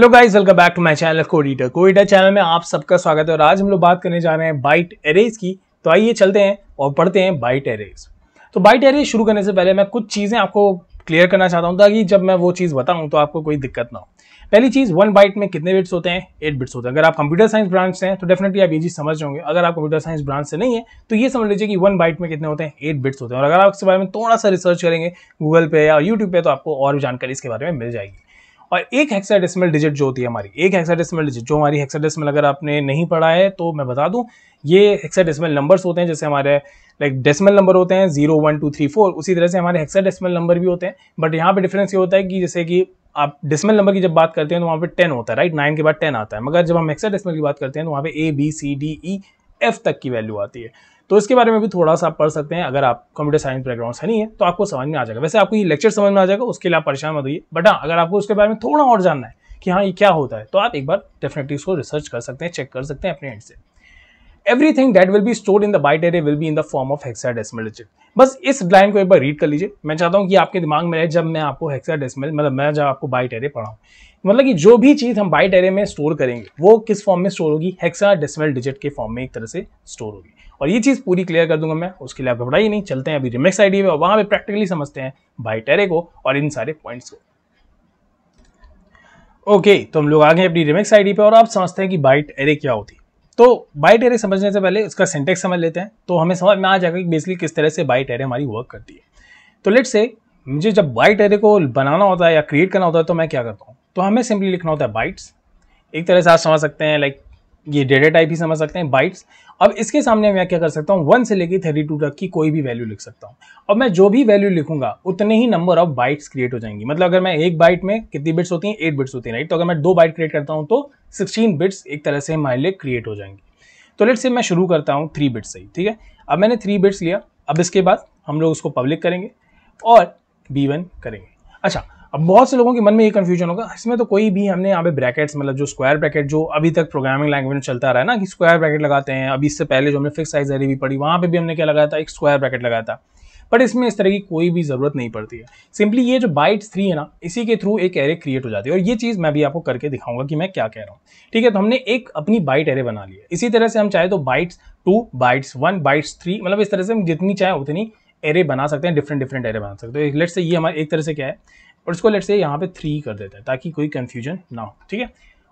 hello guys welcome back to my channel Coditor Coditor channel में आप सबका स्वागत है और आज हम लोग बात करने जा रहे हैं बाइट एरेज की तो आइए चलते हैं और पढ़ते हैं बाइट एरेज तो बाइट एरेज शुरू करने से पहले मैं कुछ चीज़ें आपको क्लियर करना चाहता हूं ताकि जब मैं वो चीज़ बताऊं तो आपको कोई दिक्कत ना हो पहली चीज़ वन बाइट में कितने बिट्स होते हैं एट बिट्स होते हैं अगर आप कंप्यूटर साइंस ब्रांच से हैं तो डेफिनेटली आप ये चीज़ समझ जाओगे अगर आप कंप्यूटर साइंस ब्रांच से नहीं है तो ये समझ लीजिए कि वन बाइट में कितने होते हैं एट बिट्स होते हैं और अगर आप इसके बारे में थोड़ा सा रिसर्च करेंगे गूगल पे या यूट्यूब पर तो आपको और जानकारी इसके बारे में मिल जाएगी और एक हेक्साडेसिमल डिजिट जो होती है हमारी एक हेक्साडेसिमल डिजिट जो हमारी हेक्साडेसिमल अगर आपने नहीं पढ़ा है तो मैं बता दूं ये हेक्साडेसिमल नंबर्स होते हैं जैसे हमारे लाइक डेसिमल नंबर होते हैं zero one two three four उसी तरह से हमारे हेक्साडेसिमल नंबर भी होते हैं बट यहाँ पे डिफरेंस ये होता है कि जैसे कि आप डेसिमल नंबर की जब बात करते हैं तो वहाँ पर टेन होता है राइट नाइन के बाद टेन आता है मगर जब हम हेक्साडेसिमल की बात करते हैं तो वहाँ पर A B C D E F तक की वैल्यू आती है तो इसके बारे में भी थोड़ा सा पढ़ सकते हैं अगर आप कंप्यूटर साइंस बैकग्राउंड से नहीं है तो आपको समझ में आ जाएगा वैसे आपको ये लेक्चर समझ में आ जाएगा उसके लिए आप परेशान मत होइए बट हाँ अगर आपको उसके बारे में थोड़ा और जानना है कि हाँ ये क्या होता है तो आप एक बार डेफिनेटली इसको रिसर्च कर सकते हैं चेक कर सकते हैं अपने एंड से everything that will be stored in the byte array will be in the form of hexadecimal digit बस इस लाइन को एक बार रीड कर लीजिए मैं चाहता हूँ कि आपके दिमाग में रहे जब मैं आपको हेक्साडेसिमल मतलब मैं जब आपको बाइट एरे पढ़ाऊँ मतलब कि जो भी चीज़ हम बाइट एरे में स्टोर करेंगे वो किस फॉर्म में स्टोर होगी हेक्सा डेसिमल डिजिट के फॉर्म में एक तरह से स्टोर होगी और ये चीज़ पूरी क्लियर कर दूंगा मैं उसके लिए आप घबराइए नहीं चलते हैं अभी रिमेक्स आईडी में और वहाँ पर प्रैक्टिकली समझते हैं बाइट एरे को और इन सारे पॉइंट्स को ओके तो हम लोग आ गए अपनी रिमेक्स आई पे और आप समझते हैं कि बाइट एरे क्या होती है तो बाइट एरे समझने से पहले उसका सेंटेक्स समझ लेते हैं तो हमें समझ में आ जाएगा कि बेसिकली किस तरह से बाइट एरे हमारी वर्क करती है तो लेट से मुझे जब बाइट एरे को बनाना होता है या क्रिएट करना होता है तो मैं क्या करता हूँ तो हमें सिंपली लिखना होता है बाइट्स एक तरह से आप समझ सकते हैं लाइक ये डेटा टाइप ही समझ सकते हैं बाइट्स अब इसके सामने मैं क्या कर सकता हूँ वन से लेकर थर्टी टू तक की कोई भी वैल्यू लिख सकता हूँ अब मैं जो भी वैल्यू लिखूंगा उतने ही नंबर ऑफ बाइट्स क्रिएट हो जाएंगी मतलब अगर मैं एक बाइट में कितनी बिट्स होती हैं एट बिट्स होती हैं राइट तो अगर मैं दो बाइट क्रिएट करता हूँ तो सिक्सटीन बिट्स एक तरह से हमारे लिए क्रिएट हो जाएंगी तो लेट से मैं शुरू करता हूँ थ्री बिट्स से ही ठीक है अब मैंने थ्री बिट्स लिया अब इसके बाद हम लोग उसको पब्लिक करेंगे और बी करेंगे अच्छा अब बहुत से लोगों के मन में ये कन्फ्यूजन होगा इसमें तो कोई भी हमने यहाँ पे ब्रैकेट्स मतलब जो स्क्वायर ब्रैकेट जो अभी तक प्रोग्रामिंग लैंग्वेज में चलता रहा है ना कि स्क्वायर ब्रैकेट लगाते हैं अभी इससे पहले जो हमने फिक्स साइज एरी भी पड़ी वहाँ पे भी हमने क्या लगाया था एक स्क्वायर ब्रैकेट लगाया था बट इसमें इस तरह की कोई भी ज़रूरत नहीं पड़ती है सिंपली ये जो बाइट थ्री है ना इसी के थ्रू एक एरे क्रिएट हो जाती है और ये चीज़ मैं भी आपको करके दिखाऊंगा कि मैं क्या कह रहा हूँ ठीक है तो हमने एक अपनी बाइट एरे बना ली है इसी तरह से हम चाहे तो bytes two bytes one bytes three मतलब इस तरह से हम जितनी चाहे उतनी एरे बना सकते हैं डिफरेंट डिफरेंट एरे बना सकते हैं लेट तो से ये हमारे एक तरह से क्या है और इसको लेट से यहाँ पे थ्री कर देते हैं ताकि कोई कन्फ्यूजन ना हो ठीक है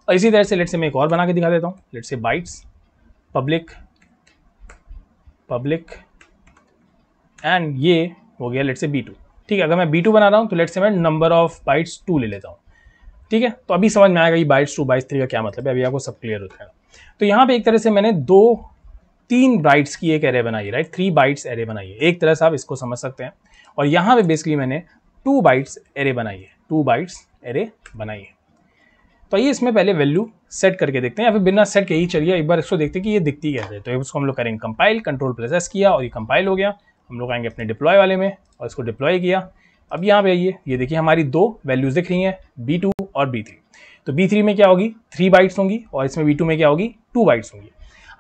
और इसी तरह से लेट से मैं एक और बना के दिखा देता हूँ लेट से बाइट्स पब्लिक पब्लिक एंड ये हो गया लेट से बी टू ठीक है अगर मैं बी टू बना रहा हूँ तो लेट से मैं नंबर ऑफ बाइट्स टू ले लेता हूँ ठीक है तो अभी समझ में आएगा ये बाइट्स टू बाइट्स थ्री का क्या मतलब है अभी आपको सब क्लियर होता है तो यहाँ पे एक तरह से मैंने दो तीन बाइट्स की एक एरे बनाई राइट थ्री बाइट्स एरे बनाई एक तरह से आप इसको समझ सकते हैं और यहाँ पे बेसिकली मैंने टू बाइट्स एरे बनाइए टू बाइट्स एरे बनाइए तो आइए इसमें पहले वैल्यू सेट करके देखते हैं या फिर बिना सेट के ही चलिए एक बार इसको देखते हैं कि ये दिखती कैसे तो इसको हम लोग करेंगे कंपाइल कंट्रोल प्लस एस किया और ये कंपाइल हो गया हम लोग आएंगे अपने डिप्लॉय वाले में और इसको डिप्लॉय किया अब यहाँ पे आइए ये देखिए हमारी दो वैल्यूज़ दिख रही हैं बी टू और बी थ्री तो बी थ्री में क्या होगी थ्री बाइट्स होंगी और इसमें बी टू में क्या होगी टू बाइट्स होंगी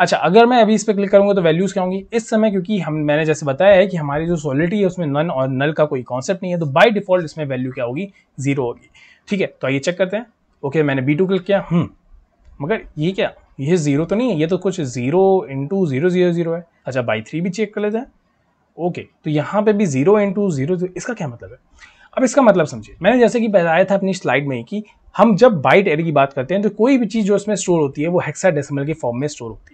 अच्छा अगर मैं अभी इस पर क्लिक करूँगा तो वैल्यूज़ क्या होंगी इस समय क्योंकि हम मैंने जैसे बताया है कि हमारी जो सॉलिडिटी है उसमें नन और नल का कोई कॉन्सेप्ट नहीं है तो बाई डिफॉल्ट इसमें वैल्यू क्या होगी जीरो होगी ठीक है तो आइए चेक करते हैं ओके मैंने बी टू क्लिक किया हूँ हम्म, मगर ये क्या ये जीरो तो नहीं है ये तो कुछ zero into zero zero zero है अच्छा बाई थ्री भी चेक कर लेते हैं ओके तो यहाँ पे भी जीरो इंटू जीरो इसका क्या मतलब है अब इसका मतलब समझिए मैंने जैसे कि बताया था अपनी स्लाइड में कि हम जब बाइट एरे की बात करते हैं तो कोई भी चीज़ जो इसमें स्टोर होती है वो हेक्सा डेसिमल के फॉर्म में स्टोर होती है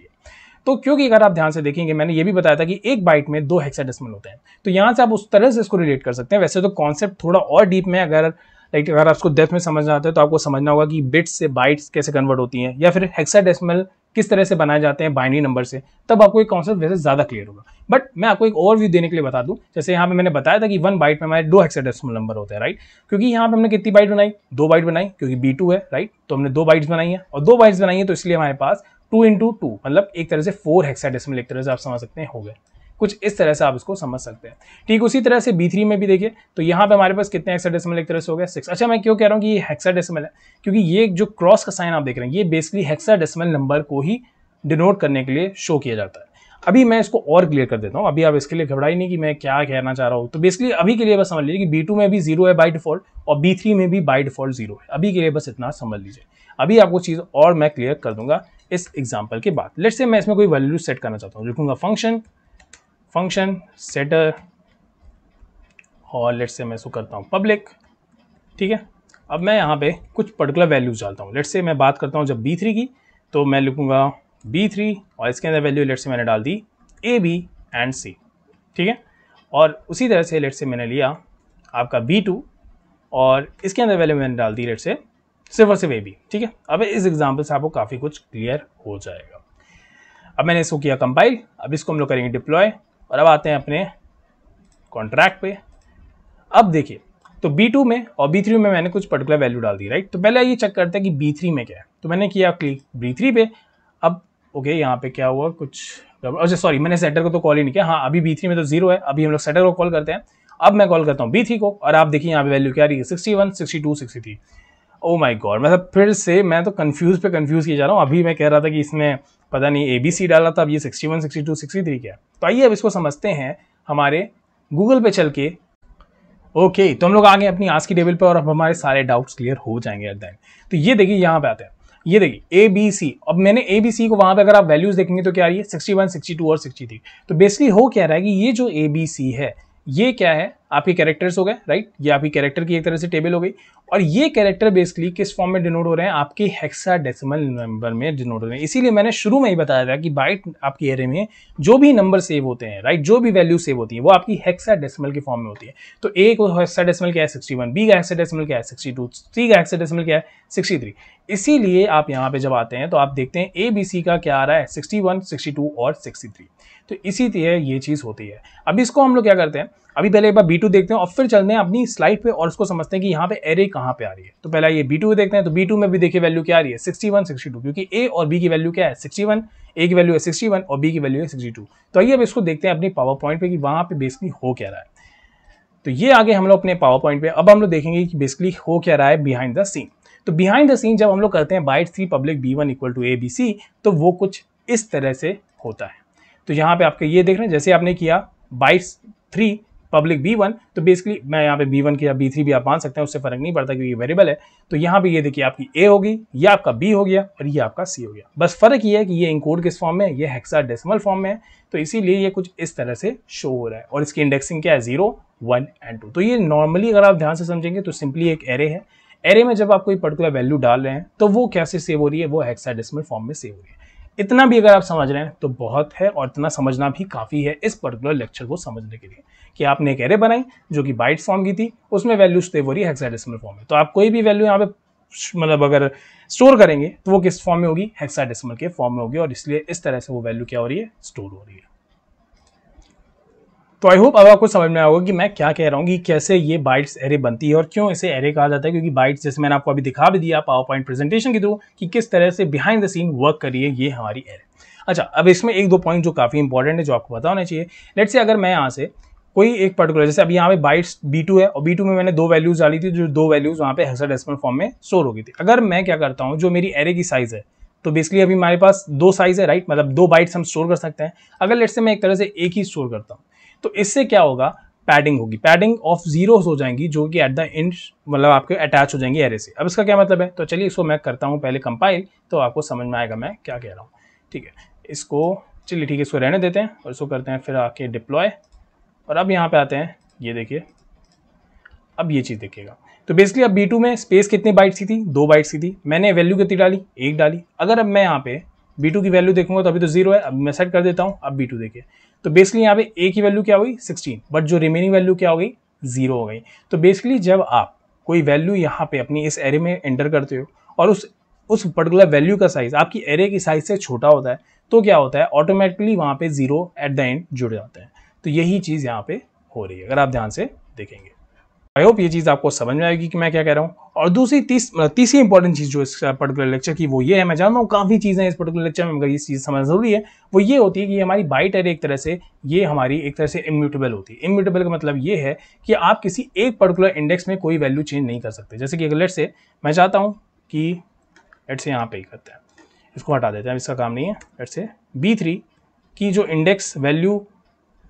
तो क्योंकि अगर आप ध्यान से देखेंगे मैंने ये भी बताया था कि एक बाइट में दो हेक्साडेसिमल होते हैं तो यहाँ से आप उस तरह से इसको रिलेट कर सकते हैं वैसे तो कॉन्सेप्ट थोड़ा और डीप में अगर लाइक अगर आपको डेफ में समझना आता है तो आपको समझना होगा कि बिट्स से बाइट्स कैसे कन्वर्ट होती हैं या फिर हेक्साडेसिमल किस तरह से बनाए जाते हैं बाइनरी नंबर से तब आपको एक कॉन्सेप्ट वैसे ज़्यादा क्लियर होगा बट मैं आपको एक ओवरव्यू देने के लिए बता दूं जैसे यहाँ पे मैंने बताया था कि वन बाइट में हमारे दो हेक्साडेसिमल नंबर होते हैं राइट क्योंकि यहाँ पे हमने कितनी बाइट बनाई दो बाइट बनाई क्योंकि बी है राइट तो हमने दो बाइट्स बनाई है और दो बाइट्स बनाई है तो इसलिए हमारे पास टू इंटू टू मतलब एक तरह से फोर हेक्साडेसिमल एक तरह से आप समझ सकते हैं हो गए कुछ इस तरह से आप इसको समझ सकते हैं ठीक उसी तरह से बी थ्री में भी देखिए तो यहाँ पे हमारे पास कितने हेक्साडेसिमल एक तरह से हो गया सिक्स अच्छा मैं क्यों कह रहा हूँ कि ये हेक्साडेसिमल है क्योंकि ये जो क्रॉस का साइन आप देख रहे हैं ये बेसिकली हेक्साडेसिमल नंबर को ही डिनोट करने के लिए शो किया जाता है अभी मैं इसको और क्लियर कर देता हूँ अभी आप इसके लिए घबराई नहीं कि मैं क्या कहना चाह रहा हूँ तो बेसिकली अभी के लिए बस समझ लीजिए कि बी टू में भी जीरो है बाई डिफॉल्ट और बी थ्री में भी बाई डिफॉल्ट जीरो है अभी के लिए बस इतना समझ लीजिए अभी आपको चीज़ और मैं क्लियर कर दूंगा इस एग्जाम्पल के बाद लेट से मैं इसमें कोई वैल्यू सेट करना चाहता हूँ लिखूंगा फंक्शन फंक्शन सेटर और लेट से मैं इसको करता हूँ पब्लिक ठीक है अब मैं यहाँ पे कुछ पर्टिकुलर वैल्यूज डालता हूँ लेट से मैं बात करता हूँ जब बी थ्री की तो मैं लिखूंगा बी थ्री और इसके अंदर वैल्यू लेट से मैंने डाल दी ए बी एंड सी ठीक है और उसी तरह से लेट से मैंने लिया आपका बी टू और इसके अंदर वैल्यू मैंने डाल दी लेट से सिर्फ और सिर्फ ए बी ठीक है अब इस एग्जाम्पल से आपको काफ़ी कुछ क्लियर हो जाएगा अब मैंने इसको किया कंपाइल अब इसको हम लोग करेंगे डिप्लॉय और अब आते हैं अपने कॉन्ट्रैक्ट पे अब देखिए तो B2 में और B3 में मैंने कुछ पर्टिकुलर वैल्यू डाल दी राइट तो पहले ये चेक करते हैं कि B3 में क्या है तो मैंने किया क्लिक B3 पे अब ओके यहाँ पे क्या हुआ कुछ अच्छा सॉरी मैंने सेटर को तो कॉल ही नहीं किया हाँ अभी बी थ्री में तो जीरो है अभी हम लोग सेटर को कॉल करते हैं अब मैं कॉल करता हूँ बी थ्री को और आप देखिए यहाँ पे वैल्यू क्या आ रही है sixty one sixty two sixty three oh my god मतलब फिर से मैं तो कंफ्यूज पे कंफ्यूज किया जा रहा हूँ अभी मैं कह रहा था कि इसमें पता नहीं ए बी सी डाला था अब ये sixty one sixty two sixty three क्या तो आइए अब इसको समझते हैं हमारे गूगल पे चल के ओके okay, तो हम लोग आगे अपनी आज की टेबल पर और अब हमारे सारे डाउट्स क्लियर हो जाएंगे एट दैन तो ये देखिए यहाँ पे आते हैं ये देखिए ए बी सी अब मैंने ए बी सी को वहाँ पे अगर आप वैल्यूज देखेंगे तो क्या आ रही है सिक्सटी वन सिक्सटी टू और सिक्सटी थ्री तो बेसिकली हो क्या रहा है कि ये जो ए बी सी है ये क्या है आपके कैरेक्टर्स हो गए राइट ये आपकी कैरेक्टर की एक तरह से टेबल हो गई और ये कैरेक्टर बेसिकली किस फॉर्म में डिनोट हो रहे हैं आपके हेक्सा डेसिमल नंबर में डिनोट हो रहे हैं इसीलिए मैंने शुरू में ही बताया था कि बाइट आपके एरे में जो भी नंबर सेव होते हैं राइट जो भी वैल्यू सेव होती है वो आपकी हेक्सा डेसिमल के फॉर्म में होती है तो ए को हेक्सा डेसिमल क्या है सिक्सटी वन बी का हेक्सा डेसिमल क्या है सिक्सटी टू सी का हेक्सा डेसिमल क्या है सिक्सटी थ्री इसीलिए आप यहाँ पे जब आते हैं तो आप देखते हैं ए बी सी का क्या आ रहा है सिक्सटी वन सिक्सटी टू और सिक्सटी थ्री तो इसी तरह ये चीज़ होती है अब इसको हम लोग क्या करते हैं अभी पहले एक बार बी टू देखते हैं और फिर चलते हैं अपनी स्लाइड पे और उसको समझते हैं कि यहाँ पे एरे कहाँ पे आ रही है तो पहला ये बी टू देखते हैं तो बी टू में भी देखिए वैल्यू क्या आ रही है सिक्सटी वन सिक्सटी टू क्योंकि ए और बी की वैल्यू क्या है सिक्सटी वन ए की वैल्यू है सिक्सटी वन और बी की वैल्यू है सिक्सटी टू तो आइए अब इसको देखते हैं अपनी पावर पॉइंट पर कि वहाँ पर बेसिकली हो क्या रहा है तो ये आगे हम लोग अपने पावर पॉइंट पर अब हम लोग देखेंगे कि बेसिकली हो क्या रहा है बिहाइंड द सीन तो बिहाइंड द सीन जब हम लोग करते हैं byte C public B one equal to A B C तो वो कुछ इस तरह से होता है तो यहाँ पे आपके ये देख रहे हैं जैसे आपने किया bytes three public B one तो बेसिकली मैं यहाँ पे बी वन की या बी थ्री भी आप मान सकते हैं उससे फर्क नहीं पड़ता क्योंकि वेरिएबल है तो यहाँ पे ये देखिए आपकी ए होगी ये आपका बी हो गया और ये आपका सी हो गया बस फर्क ये है कि ये इंकोड किस फॉर्म में ये हेक्सा डेसिमल फॉर्म में है तो इसीलिए ये कुछ इस तरह से शो हो रहा है और इसकी इंडेक्सिंग क्या है जीरो वन एंड टू तो ये नॉर्मली अगर आप ध्यान से समझेंगे तो सिंपली एक एरे है एरे में जब आप कोई पर्टिकुलर वैल्यू डाल रहे हैं तो वो कैसे सेव हो रही है वो हेक्साडेसिमल फॉर्म में सेव हो रही है इतना भी अगर आप समझ रहे हैं तो बहुत है और इतना समझना भी काफ़ी है इस पर्टिकुलर लेक्चर को समझने के लिए कि आपने एक एरे बनाई जो कि बाइट फॉर्म की थी उसमें वैल्यूज थे वो रही हेक्साडेसिमल फॉर्म में तो आप कोई भी वैल्यू यहाँ पे मतलब अगर स्टोर करेंगे तो वो किस फॉर्म में होगी हेक्साडेसिमल के फॉर्म में होगी और इसलिए इस तरह से वो वैल्यू क्या हो रही है स्टोर हो रही है तो आई होप अब आपको समझ में आएगा कि मैं क्या कह रहा हूँ कि कैसे ये बाइट्स एरे बनती है और क्यों इसे एरे कहा जाता है क्योंकि बाइट्स जैसे मैंने आपको अभी दिखा भी दिया पावर पॉइंट प्रेजेंटेशन के थ्रू कि किस तरह से बिहाइंड द सीन वर्क करिए ये हमारी एरे अच्छा अब इसमें एक दो पॉइंट जो काफ़ी इंपॉर्टेंट है जो आपको पता होना चाहिए लेट से अगर मैं यहाँ से कोई एक पर्टिकुलर जैसे अभी यहाँ पे बाइट्स बी टू है और बी टू में मैंने दो वैल्यूज डाली थी जो दो वैल्यूज वहाँ पे हेक्सा डेसिमल फॉर्म में स्टोर हो गई थी अगर मैं क्या करता हूँ जो मेरी एरे की साइज़ है तो बेसिकली अभी हमारे पास दो साइज़ है राइट मतलब दो बाइट्स हम स्टोर कर सकते हैं अगर लेट से मैं एक तरह से एक ही स्टोर करता हूँ तो इससे क्या होगा पैडिंग होगी पैडिंग ऑफ जीरो हो जाएंगी जो कि एट द एंड मतलब आपके अटैच हो जाएंगी एरे से अब इसका क्या मतलब है तो चलिए इसको मैं करता हूँ पहले कंपाइल तो आपको समझ में आएगा मैं क्या कह रहा हूँ ठीक है इसको चलिए ठीक है इसको रहने देते हैं और इसको करते हैं फिर आके डिप्लॉय और अब यहाँ पे आते हैं ये देखिए अब ये चीज़ देखिएगा तो बेसिकली अब बी में स्पेस कितनी बाइट्स की थी दो बाइट्स की थी मैंने वैल्यू कितनी डाली एक डाली अगर अब मैं यहाँ पे बी टू की वैल्यू देखूंगा तो अभी तो जीरो है अब मैं सेट कर देता हूँ अब बी टू देखिए तो बेसिकली यहाँ पे ए की वैल्यू क्या हुई सिक्सटीन बट जो रिमेनिंग वैल्यू क्या हो गई जीरो हो गई तो बेसिकली जब आप कोई वैल्यू यहाँ पे अपनी इस एरे में एंटर करते हो और उस उस पर्टिकुलर वैल्यू का साइज़ आपकी एरे की साइज़ से छोटा होता है तो क्या होता है ऑटोमेटिकली वहाँ पे ज़ीरो एट द एंड जुड़ जाते हैं तो यही चीज़ यहाँ पे हो रही है अगर आप ध्यान से देखेंगे आई होप ये चीज़ आपको समझ में आएगी कि मैं क्या कह रहा हूँ और दूसरी तीस मतलब तीसरी इंपॉर्टेंट चीज़ जो इस पर्टिकुलर uh, लेक्चर की वो ये है मैं जानता हूँ काफ़ी चीज़ें इस पर्टिकुलर लेक्चर में ये चीज़ समझ जरूरी है वो ये होती है कि हमारी बाइट एरे एक तरह से ये हमारी एक तरह से इम्यूटेबल होती है इम्यूटेबल का मतलब ये है कि आप किसी एक पर्टिकुलर इंडेक्स में कोई वैल्यू चेंज नहीं कर सकते जैसे कि अगर लेट से मैं चाहता हूँ कि लेट से यहाँ पे ही करते हैं इसको हटा देते हैं इसका काम नहीं है लेट से बी थ्री की जो इंडेक्स वैल्यू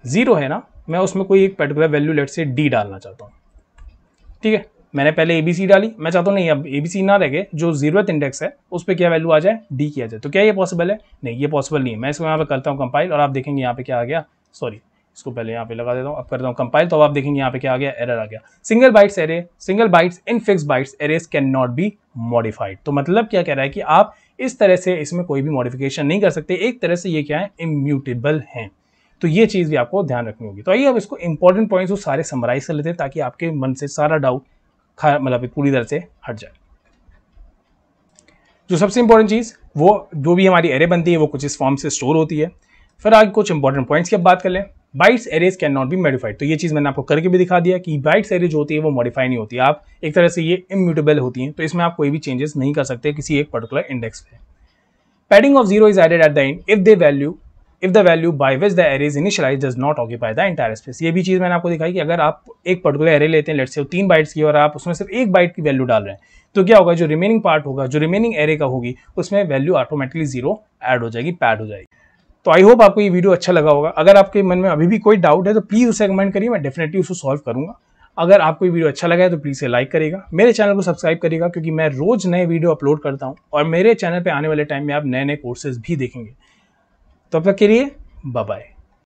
ज़ीरो है ना मैं उसमें कोई एक particular value let's say D डालना चाहता हूँ ठीक है मैंने पहले सी डाली मैं चाहता हूँ नहीं अब ए बी सी ना रह गए जो जीरोथ इंडेक्स है उस पर क्या वैल्यू आ जाए डी किया जाए तो क्या ये पॉसिबल है नहीं ये पॉसिबल नहीं है मैं इसको यहाँ पे करता हूँ कंपाइल और आप देखेंगे यहाँ पे क्या आ गया सॉरी इसको पहले यहाँ पे लगा देता हूँ अब करता हूँ कंपाइल तो आप देखेंगे यहाँ पे क्या आ गया एरर आ गया single bytes array single bytes in fix bytes arrays can not be modified तो मतलब क्या कह रहा है कि आप इस तरह से इसमें कोई भी मॉडिफिकेशन नहीं कर सकते एक तरह से ये क्या है इम्यूटेबल हैं तो ये चीज़ भी आपको ध्यान रखनी होगी तो आइए अब इसको इंपॉर्टेंट पॉइंट्स को सारे समराइज कर लेते हैं ताकि आपके मन से सारा डाउट मतलब पूरी तरह से हट जाए जो सबसे इंपॉर्टेंट चीज़ वो जो भी हमारी एरे बनती है वो कुछ इस फॉर्म से स्टोर होती है फिर आगे कुछ इंपॉर्टेंट पॉइंट्स की अब बात कर लें bytes arrays can not be modified तो ये चीज़ मैंने आपको करके भी दिखा दिया कि बाइट्स एरेज होती है वो मॉडिफाई नहीं होती आप एक तरह से ये इम्यूटेबल होती हैं तो इसमें आप कोई भी चेंजेस नहीं कर सकते किसी एक पर्टिकुलर इंडेक्स पे padding of zero is added at the end if they value if the value by which the array is initialise does not occupy the entire space ये भी चीज़ मैंने आपको दिखाई कि अगर आप एक पर्टिकुलर एरे लेते हैं लेट से तीन बाइट्स की और आप उसमें सिर्फ एक बाइट की वैल्यू डाल रहे हैं तो क्या होगा जो रिमेनिंग पार्ट होगा जो रिमेनिंग एरे का होगी उसमें वैल्यू ऑटोमेटिकली जीरो एड हो जाएगी पैड हो जाएगी तो आई होप आपको ये वीडियो अच्छा लगा होगा अगर आपके मन में अभी भी कोई डाउट है तो प्लीज़ उसे कमेंट करिए मैं डेफिनेटली उसको सॉल्व करूँगा अगर आपको ये वीडियो अच्छा लगा है तो प्लीज़ लाइक करेगा मेरे चैनल को सब्सक्राइब करेगा क्योंकि मैं रोज़ नए वीडियो अपलोड करता हूँ और मेरे चैनल पर आने वाले टाइम में आप नए नए कोर्सेज भी देखेंगे तब तक के लिए बाय